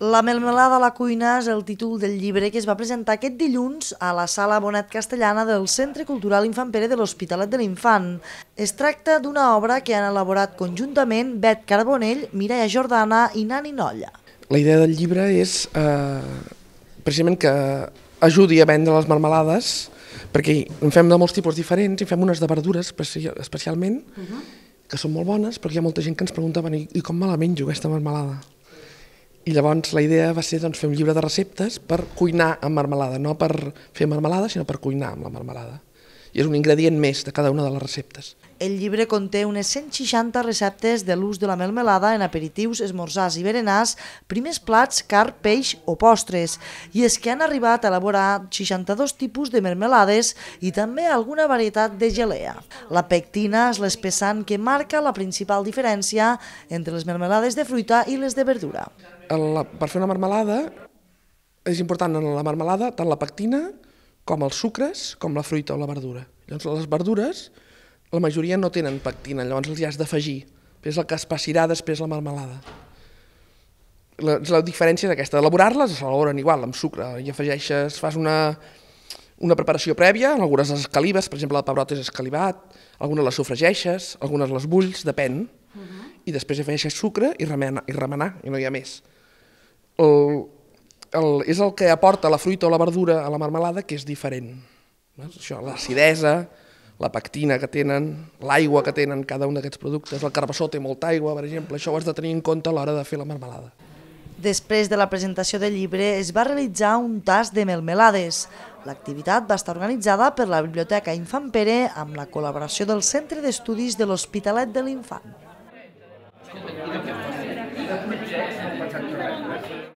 La melmelada a la cuina és el títol del llibre que es va presentar aquest dilluns a la Sala Bonat Castellana del Centre Cultural Infant Pere de l'Hospitalet de l'Infant. Es tracta d'una obra que han elaborat conjuntament Bet Carbonell, Mireia Jordana i Nani Nolla. La idea del llibre és eh, precisament que ajudi a vendre les marmelades, perquè en fem de molts tipus diferents, i fem unes de verdures especialment, mhm que són molt bones, perquè hi ha molta gent que ens bueno, i com me la menjo, aquesta marmelada? I llavors la idea va ser doncs, fer un llibre de receptes per cuinar amb marmelada, no per fer marmelada, sinó per cuinar amb la marmelada i és un ingredient més de cada una de les receptes. El llibre conté unes 160 receptes de l'ús de la melmelada en aperitius, esmorzars i berenars, primers plats, car, peix o postres. I és que han arribat a elaborar 62 tipus de mermelades i també alguna varietat de gelea. La pectina és l'espessant que marca la principal diferència entre les mermelades de fruita i les de verdura. per fer una marmelada és important en la marmelada tant la pectina com els sucres, com la fruita o la verdura. Llavors, les verdures, la majoria no tenen pectina, llavors els hi has d'afegir. És el que passirà, després la marmelada. La, la diferència és aquesta, elaborar-les s'elaboren igual, amb sucre, i afegeixes, fas una, una preparació prèvia, algunes les escalives, per exemple, el pebrot és escalivat, algunes les sofregeixes, algunes les bulls, depèn, uh mhm. -huh. i després afegeixes sucre i remenar, i remenar, i no hi ha més. El, el, és el que aporta la fruita o la verdura a la marmelada que és diferent. Això, l'acidesa, la pectina que tenen, l'aigua que tenen cada un d'aquests productes, el carbassó té molta aigua, per exemple, això ho has de tenir en compte a l'hora de fer la marmelada. Després de la presentació del llibre es va realitzar un tas de melmelades. L'activitat va estar organitzada per la Biblioteca Infant Pere amb la col·laboració del Centre d'Estudis de l'Hospitalet de l'Infant.